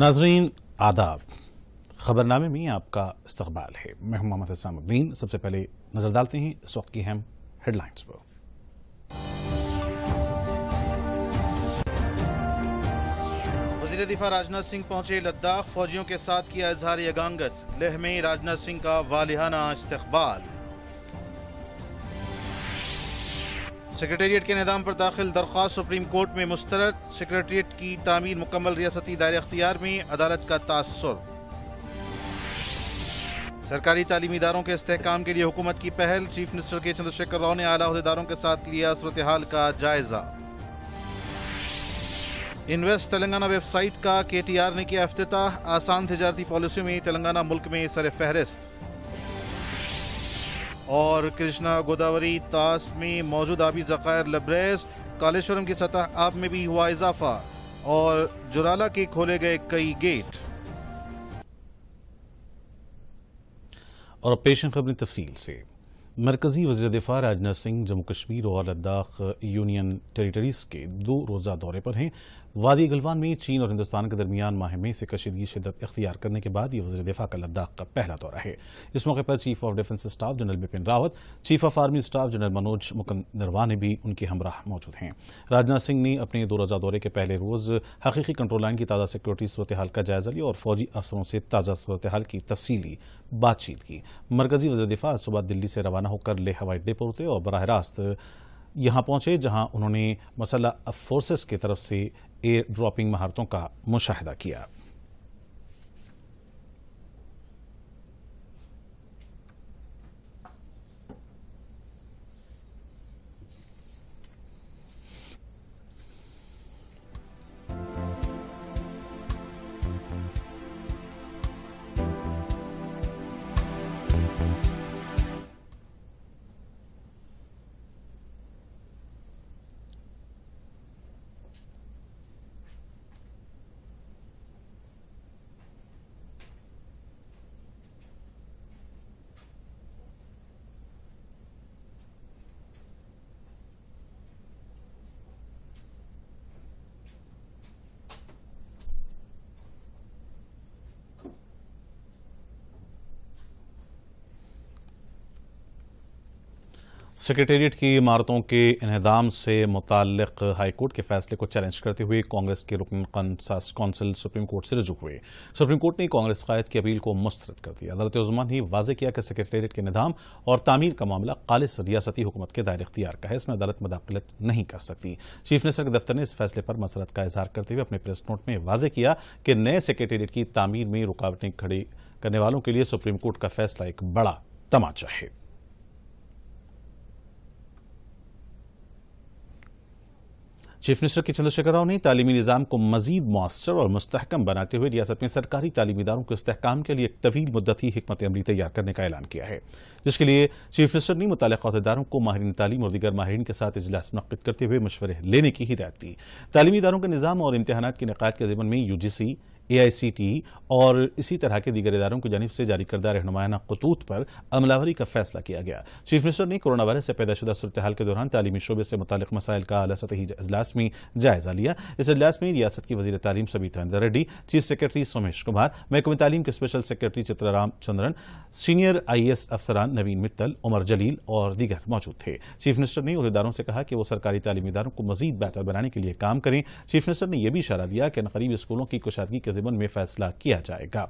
नाजरीन आदाब खबरनामे में आपका इस्तबाल है मैं हूं मोहम्मद हसामुद्दीन सबसे पहले नजर डालते हैं इस वक्त की अहम हेडलाइंस पर वजीर दिफा राजनाथ सिंह पहुंचे लद्दाख फौजियों के साथ किया इजहार यगांगत लेह में राजनाथ सिंह का वालिहाना इस्तबाल सेक्रेटेरिएट के निदाम पर दाखिल दरख्वास्त सुप्रीम कोर्ट में मुस्तरद सेक्रेटेरिएट की तमीर मुकम्मल रियासती दायरे अख्तियार में अदालत का तासर सरकारी तालीमी इदारों के इस्तेकाम के लिए हुकूमत की पहल चीफ मिनिस्टर के चंद्रशेखर राव ने अलीहदेदारों के साथ लिया सूरत हाल का जायजा इन्वेस्ट तेलंगाना वेबसाइट का के टी आर ने किया अफ्ताह आसान तजारती पॉलिसी में तेलंगाना मुल्क में सर फहरिस्त और कृष्णा गोदावरी तास में मौजूद आबी ज़ख़ायर लबरेज कालेश्वरम की सतह आप में भी हुआ इजाफा और जुराला के खोले गए कई गेट और पेश खबरें तफसील से मरकज़ी वजी दिफा राजनाथ सिंह जम्मू कश्मीर और लद्दाख यूनियन टेरिटरीज़ के दो रोज़ा दौरे पर हैं वादी गलवान में चीन और हिंदुस्तान के दरमियान माह में से कशीदगी शिदत अख्तियार करने के बाद ये वजी दिफा का लद्दाख का पहला दौरा है इस मौके पर chief of defence staff general Bipin Rawat chief of army staff general Manoj Mukund Naravane भी उनके हमराह मौजूद हैं राजनाथ सिंह ने अपने दो रोज़ा दौरे के पहले रोज़ हकीकी कंट्रोल लाइन की ताज़ा सिक्योरिटी सूरत हाल का जायजा लिया और फौजी अफसरों से ताज़ा सूरत हाल की तफसीली बातचीत की मरकजी वजी दिफा सुबह दिल्ली से रवाना रवाना होकर ले हवाई अड्डे पर उतरे और बरह रास्त यहाँ पहुंचे जहाँ उन्होंने मसला फोर्सेस की तरफ से एयर ड्रॉपिंग महारतों का मुशाह किया सेक्रेटेरिएट की इमारतों के इहदाम से मुतल हाईकोर्ट के फैसले को चैलेंज करते हुए कांग्रेस के रुकन कौंसिल सुप्रीम कोर्ट से रजू हुए सुप्रीम कोर्ट ने कांग्रेस कायद की अपील को मुस्तरद कर दिया अदालत उजमान ने वाजे किया कि सेक्रेटेरिएट के निधाम और तामीर का मामला खालिस रियासती हुकूमत के दायरे अख्तियार का है इसमें अदालत मुदाखलत नहीं कर सकती चीफ मिनिस्टर के दफ्तर ने इस फैसले पर मसरत का इजहार करते हुए अपने प्रेस नोट में वाजे किया कि नए सेक्रेटेरिएट की तामीर में रुकावटें खड़ी करने वालों के लिए सुप्रीम कोर्ट का फैसला एक बड़ा तमाचा है चीफ मिनिस्टर के चंद्रशेखर राव ने तालीमी निज़ाम को मजीद मौसर और मुस्तकम बनाते हुए रियासत में सरकारी तालीमी इदारों के इस्तेकाम के लिए एक तवील मुद्दती हमत अमली तैयार करने का ऐलान किया है जिसके लिए चीफ मिनिस्टर ने मुतल अहदेदारों को माहरीन तालीम और दीगर माहरीन के साथ इजलास मनद करते हुए मशवरे लेने की हिदायत दी तालीमी इदारों के निज़ाम और इम्तहान के नक़ाद के जमन में यू जी सी ए और इसी तरह के दीगर इदारों की जानब से जारी करदा रहनुमाना खतूत पर अमलावरी का फैसला किया गया चीफ मिनिस्टर ने कोरोना वायरस से पैदाशुदा सूरत हाल के दौरान तालीमी शोबे से मुतल मसाइल का अला सतही अजलास में जायजा लिया इस अजलास में रियासत की वजी तालीम सबीता इंदर रेड्डी चीफ सेक्रेटरी सोमेश कुमार महकमे तालीम के special secretary Chitraram Chandran senior I S अफसरान नवीन मित्तल उमर जलील और दीगर मौजूद थे चीफ मिनिस्टर ने उहदेदारों से कहा कि वह सरकारी तालीमी इदारों को मजीद बेहतर बनाने के लिए काम करें चीफ मिनिस्टर ने यह भी इशारा दिया कि करीब स्कूलों की कुशादगी के जिमन में फैसला किया जाएगा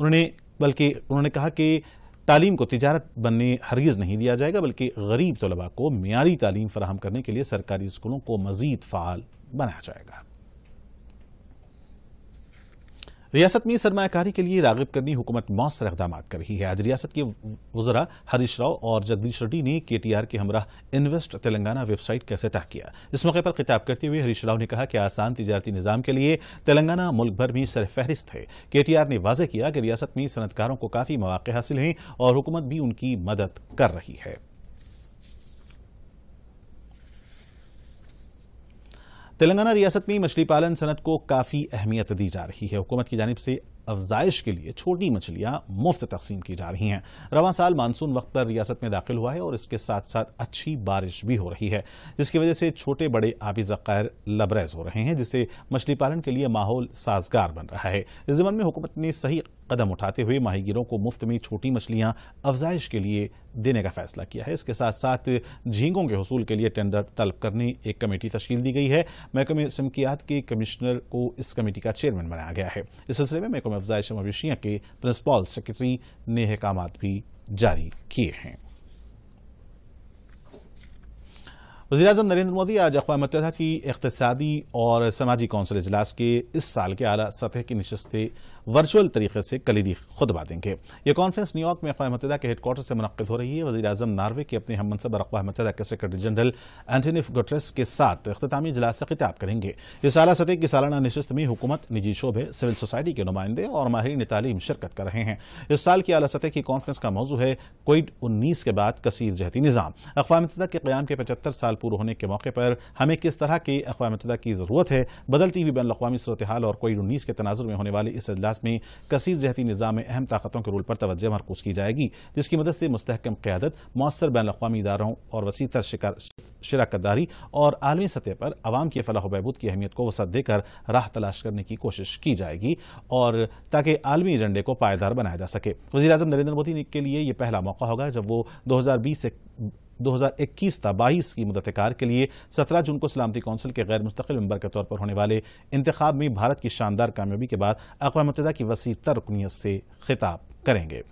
उन्होंने बल्कि उन्होंने कहा कि तालीम को तजारत बनने हरगिज़ नहीं दिया जाएगा बल्कि गरीब तलबा को मीरी तालीम फराहम करने के लिए सरकारी स्कूलों को मज़ीद फ़ाल बनाया जाएगा रियासत में सरमाकारी के लिए रागब करनी हुकूमत मौसर इकदाम कर रही है आज रियासत के वजरा हरीश राव और जगदीश रेड्डी ने के टी आर के हमरा इन्वेस्ट तेलंगाना वेबसाइट का फतह किया इस मौके पर खिताब करते हुए हरीश राव ने कहा कि आसान तजारती निज़ाम के लिए तेलंगाना मुल्क भर में सरफहरिस्त है के टी आर ने वाजे किया कि रियासत में सनतकारों को काफ़ी मौाक़े हासिल हैं और हुकूमत भी उनकी मदद कर रही है तेलंगाना रियासत में मछली पालन सनत को काफ़ी अहमियत दी जा रही है हुकूमत की जानब से अफजाइश के लिए छोटी मछलियां मुफ्त तकसीम की जा रही हैं रवा साल मानसून वक्त पर रियासत में दाखिल हुआ है और इसके साथ साथ अच्छी बारिश भी हो रही है जिसकी वजह से छोटे बड़े आबी ज़ख़ैर लबरेज हो रहे हैं जिससे मछली पालन के लिए माहौल साजगार बन रहा है इस ज़मन में हुकूमत ने सही कदम उठाते हुए माहीगिरों को मुफ्त में छोटी मछलियां अफजाइश के लिए देने का फैसला किया है इसके साथ साथ झींगों के हसूल के लिए टेंडर तलब करने एक कमेटी तश्ील दी गई है महकमे समकियात के कमिश्नर को इस कमेटी का चेयरमैन बनाया गया है इस सिलसिले में महकमा अफजाई मवेशियाँ के प्रिंसिपल सेक्रेटरी ने अहकाम भी जारी किए हैं वजी अजम नरेंद्र मोदी आज अकवा मतदा की इकतदी और समाजी कौंसिल अजलास के इस साल के अला सतह की नशस्तें वर्चुअल तरीके से कलीदी खुतबा देंगे यह कॉन्फ्रेंस न्यूयॉर्क में अकवा मतदा के हेडक्वार्टर से मुनद हो रही है वजी अजम नार्वे के अपने हम मनसब अकवा मतदा के सेक्रेटरी जनरल एंटनिफ गुटरेस के साथ अख्तामी इजलास से खिताब करेंगे इस अला सतह की सालाना नशस्त में हुकूमत निजी शोबे सिविल सोसाइटी के नुमाइंदे और माहरीन तालीम शिरकत कर रहे हैं इस साल की अला सतह की कॉन्फ्रेंस का मौजू है कोविड उन्नीस के बाद कसर जहती निज़ाम अकवा मतदा के क्याम के पचहत्तर साल साल पूरे होने के मौके पर हमें किस तरह के अकवा मतदा की ज़रूरत है बदलती हुई बैन अवी सूरत हाल और कोविड उन्नीस के तनाजर में होने वाले इस अजलास में कसीर जहती निज़ाम में अहम ताकतों के रोल पर तोज्जह मरकूज की जाएगी जिसकी मदद से मुस्तकम क्यादत मौसर बैन अवी इदारों और वसी तर शिरकत दारी और आलमी सतह पर आवाम की फलाह बहबूद की अहमियत को वसत देकर राह तलाश करने की कोशिश की जाएगी और ताकि आलमी एजेंडे को पायदार बनाया जा सके वजी अजम नरेंद्र मोदी के लिए यह पहला मौका होगा जब वो दो हज़ार बीस से 2021 था बाईस की मदत कार के लिए 17 जून को सलामती कौंसिल के गैर मुस्तकिल मेंबर के तौर पर होने वाले इंतखब में भारत की शानदार कामयाबी के बाद अकवा मतदा की वसी तरकनीत से खिताब करेंगे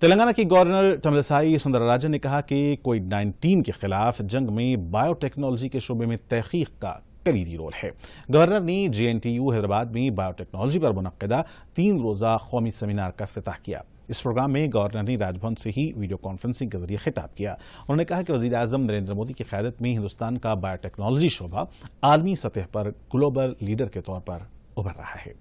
तेलंगाना की गवर्नर तमिलसाई सुंदरराजन ने कहा कि कोविड 19 के खिलाफ जंग में बायोटेक्नोलॉजी के शोबे में तहकीक का कलीदी रोल है गवर्नर ने J N T U Hyderabad में बायोटेक्नोलॉजी पर मुनदा तीन रोज़ा कौमी सेमिनार का अफ्ताह किया इस प्रोग्राम में गवर्नर ने राजभवन से ही वीडियो कॉन्फ्रेंसिंग के जरिए खिताब किया उन्होंने कहा कि वजी अजम नरेंद्र मोदी की क्यादत में हिंदुस्तान का बायोटेक्नोलॉजी शोबा आलमी सतह पर ग्लोबल लीडर के तौर पर उभर रहा है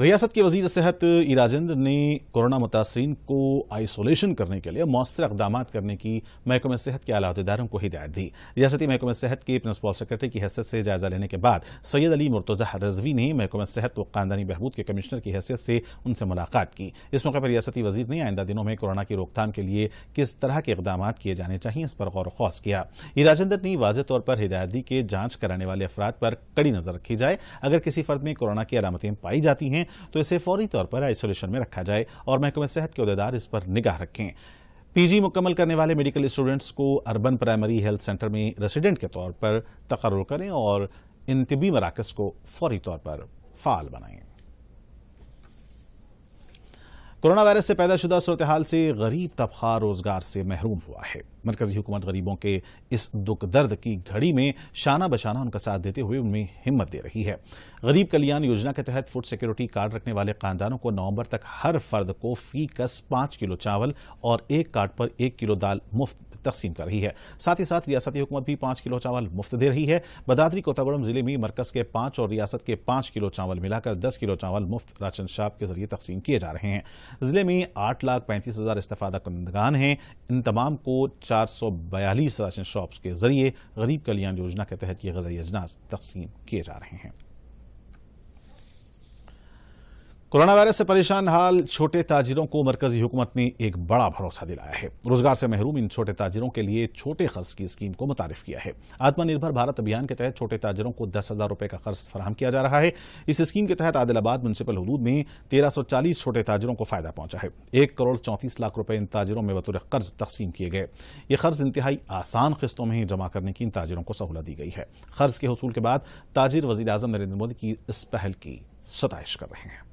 रियासत के वजीर सेहत ई राजेंद्र ने कोरोना मुतासरीन को आइसोलेशन करने के लिए मौसर इकदाम करने की महकमे सेहत के अलादेदारों को हिदायत दी रियासती महकमे सेहत के प्रिंसिपल सेक्रेटरी की हैसियत से जायजा लेने के बाद सैयद अली मुर्तजा रजवी ने महकमे सेहत व खानदानी बहबूद के कमिश्नर की हैसियत से उनसे मुलाकात की इस मौके पर रियासती वजीर ने आइंदा दिनों में कोरोना की रोकथाम के लिए किस तरह के इकदाम किए जाने चाहिए इस पर गौर खौस किया ई राजेंद्र ने वाज तौर पर हिदायत दी कि जांच कराने वाले अफराद पर कड़ी नजर रखी जाए अगर किसी फर्द में कोरोना की अलामतें पाई जाती हैं तो इसे फौरी तौर पर आइसोलेशन में रखा जाए और महकमे सेहत के अहदेदार इस पर निगाह रखें पीजी मुकम्मल करने वाले मेडिकल स्टूडेंट्स को अर्बन प्राइमरी हेल्थ सेंटर में रेसिडेंट के तौर पर तकर करें और इन तिबी मराकज को फौरी तौर पर फाल बनाएं कोरोना वायरस से पैदा शुदा सूरत हाल से गरीब तबका रोजगार से महरूम हुआ है मरकजी हुकूमत गरीबों के इस दुख दर्द की घड़ी में शाना बशाना उनका साथ देते हुए उनमें हिम्मत दे रही है गरीब कल्याण योजना के तहत फूड सिक्योरिटी कार्ड रखने वाले खानदानों को नवंबर तक हर फर्द को फी कस पाँच किलो चावल और एक कार्ड पर एक किलो दाल मुफ्त तकसीम कर रही है साथ ही साथ रियासती हुकूमत भी पाँच किलो चावल मुफ्त दे रही है बदादरी कोतागुड़म जिले में मरकज के पाँच और रियासत के पाँच किलो चावल मिलाकर दस किलो चावल मुफ्त राशन शाप के जरिए तकसीम किए जा रहे हैं जिले में आठ लाख पैंतीस हज़ार इस्तफादा कुंदगान हैं इन तमाम को चार सौ बयालीस राशन शॉप्स के जरिए गरीब कल्याण योजना के तहत ये गजाई अजनास तकसीम किए जा रहे हैं कोरोना वायरस से परेशान हाल छोटे ताजिरों को मरकजी हुकूमत ने एक बड़ा भरोसा दिलाया है रोजगार से महरूम इन छोटे ताजिरों के लिए छोटे खर्च की स्कीम को मुतारफ किया है आत्मनिर्भर भारत अभियान के तहत छोटे ताजिरों को दस हजार रुपये का खर्च फराम किया जा रहा है इस स्कीम के तहत आदिलाबाद म्यूनसिपल हदूद में तेरह सौ चालीस छोटे ताजिरों को फायदा पहुंचा है एक करोड़ चौंतीस लाख रुपये इन ताजिरों में बतौर कर्ज तकसीम किए गए ये कर्ज इंतहाई आसान किस्तों में ही जमा करने की इन ताजिरों को सहूलत दी गई है कर्ज के हसूल के बाद ताजिर वजी अजम नरेंद्र मोदी की इस पहल की सतश कर रहे हैं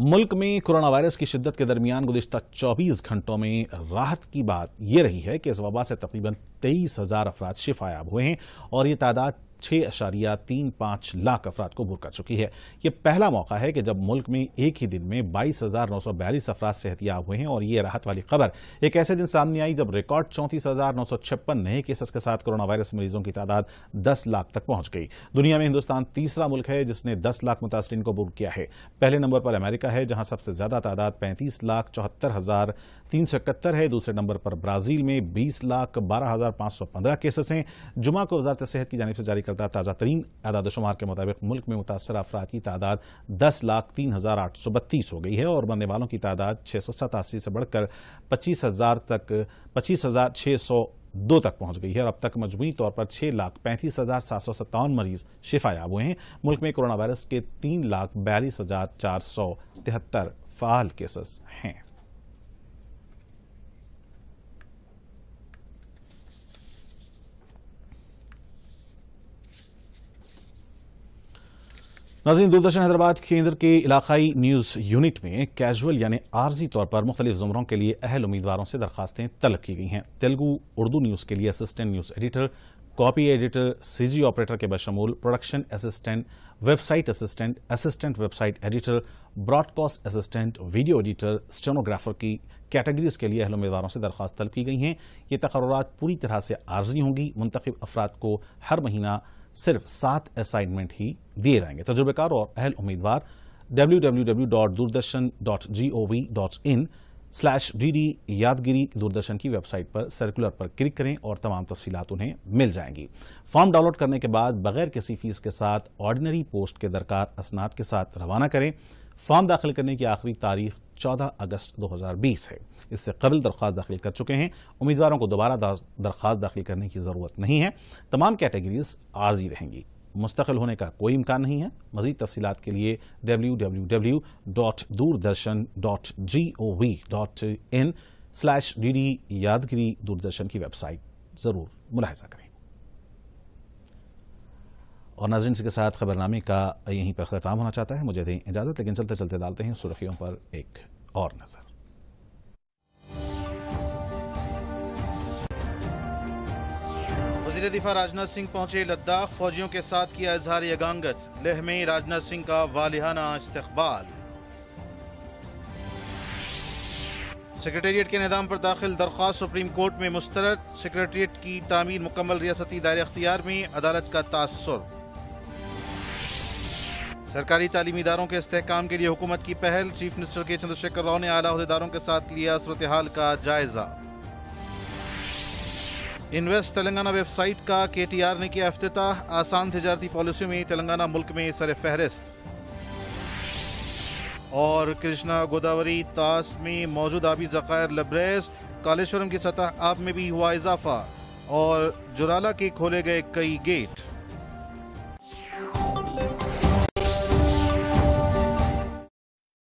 मुल्क में कोरोना वायरस की शिद्दत के दरमियान गुजशत 24 घंटों में राहत की बात यह रही है कि इस वबा से तकरीबन तेईस हजार अफराद शिफायाब हुए हैं और यह तादाद छह अशारिया तीन पांच लाख अफराद को बुर कर चुकी है ये पहला मौका है कि जब मुल्क में एक ही दिन में बाईस हज़ार नौ सौ बयालीस अफराद सेहतियाब हुए हैं और ये राहत वाली खबर एक ऐसे दिन सामने आई जब रिकॉर्ड चौंतीस हज़ार नौ सौ छप्पन नए केसेस के साथ कोरोना वायरस मरीजों की तादाद दस लाख तक पहुंच गई दुनिया में हिंदुस्तान तीसरा मुल्क है जिसने दस लाख मुतासरीन को बुर किया है पहले नंबर पर अमेरिका है जहां सबसे ज़्यादा तादाद पैंतीस लाख चौहत्तर हज़ार तीन सौ इकहत्तर है दूसरे नंबर पर ब्राज़ील में बीस लाख बारह हज़ार पांच सौ पंद्रह केसेस हैं जुमा को वजारत सेहत की जानब से जारी कर करदा ताज़ा तरीन आदाद शुमार के मुताबिक मुल्क में मुतासर अफराद की तादाद दस लाख तीन हज़ार आठ सौ बत्तीस हो गई है और मरने वालों की तादाद छः सौ सतासी से बढ़कर पच्चीस हज़ार तक पच्चीस हज़ार छः सौ दो तक पहुंच गई है और अब तक मजमू तौर पर छः लाख पैंतीस हज़ार सात सौ सत्तावन मरीज शिफायाब हुए हैं मुल्क में कोरोना वायरस के तीन लाख बयालीस हज़ार चार सौ तिहत्तर फाल केसेस हैं नाजीन दूरदर्शन हैदराबाद केंद्र के इलाकाई न्यूज़ यूनिट में कैजुअल यानी आर्जी तौर पर मुख्तलिफ जुमरों के लिए अहल उम्मीदवारों से दरखास्तें तलब की गई हैं तेलगु उर्दू न्यूज़ के लिए assistant news editor copy editor CG operator के बशमूल production assistant website assistant assistant website editor broadcast assistant video editor stenographer की कैटेगरीज के लिए अहल उम्मीदवारों से दरख्वास्त तलब की गई हैं ये तकरार पूरी तरह से आर्जी होंगी मुंतब अफराद को हर महीना सिर्फ सात असाइनमेंट ही दिए जाएंगे तजुर्बेकार और अहल उम्मीदवार www.doordarshan.gov.in slash D D Yadagiri Doordarshan की वेबसाइट पर सर्कुलर पर क्लिक करें और तमाम तफसी उन्हें मिल जाएंगी फॉर्म डाउनलोड करने के बाद बगैर किसी फीस के साथ ऑर्डिनरी पोस्ट के दरकार असनाद के साथ रवाना करें फॉर्म दाखिल करने की आखिरी तारीख 14 अगस्त 2020 है इससे कबल दरख्वास्त दाखिल कर चुके हैं उम्मीदवारों को दोबारा दरख्वास्त दाखिल करने की ज़रूरत नहीं है तमाम कैटेगरीज आर्जी रहेंगी मुस्तकिल होने का कोई इम्कान नहीं है मजीद तफसीत के लिए W W W dot Doordarshan dot G O V dot in slash D D Yadagiri Doordarshan की वेबसाइट ज़रूर मुलाहजा करें और नाजरन के साथ खबरनामे का यहीं पर ख़त्म होना चाहता है मुझे दें इजाज़त लेकिन चलते चलते डालते हैं सुर्खियों पर एक और नज़र वजीर दिफा राजनाथ सिंह पहुंचे लद्दाख फौजियों के साथ किया इजहार यगांगत लेह में राजनाथ सिंह का वालिहाना इस्तबाल सेक्रेटेरिएट के निदाम पर दाखिल दरख्वास्त सुप्रीम कोर्ट में मुस्तरद सेक्रेटेरिएट की तामीर मुकम्मल रियासती दायरे अख्तियार में अदालत का तासर सरकारी तालीमी इदारों के इस्तेकाम के लिए हुकूमत की पहल चीफ मिनिस्टर के चंद्रशेखर राव ने आला अहदेदारों के साथ लिया सूरत का जायजा इन्वेस्ट तेलंगाना वेबसाइट का के टी आर ने किया अफ्ताह आसान तजारती पॉलिसियों में तेलंगाना मुल्क में सर फहरिस्त और कृष्णा गोदावरी तास में मौजूद आबी जखायर लब्रेज कालेश्वरम की सतह आप में भी हुआ इजाफा और जुराला के खोले गए कई गेट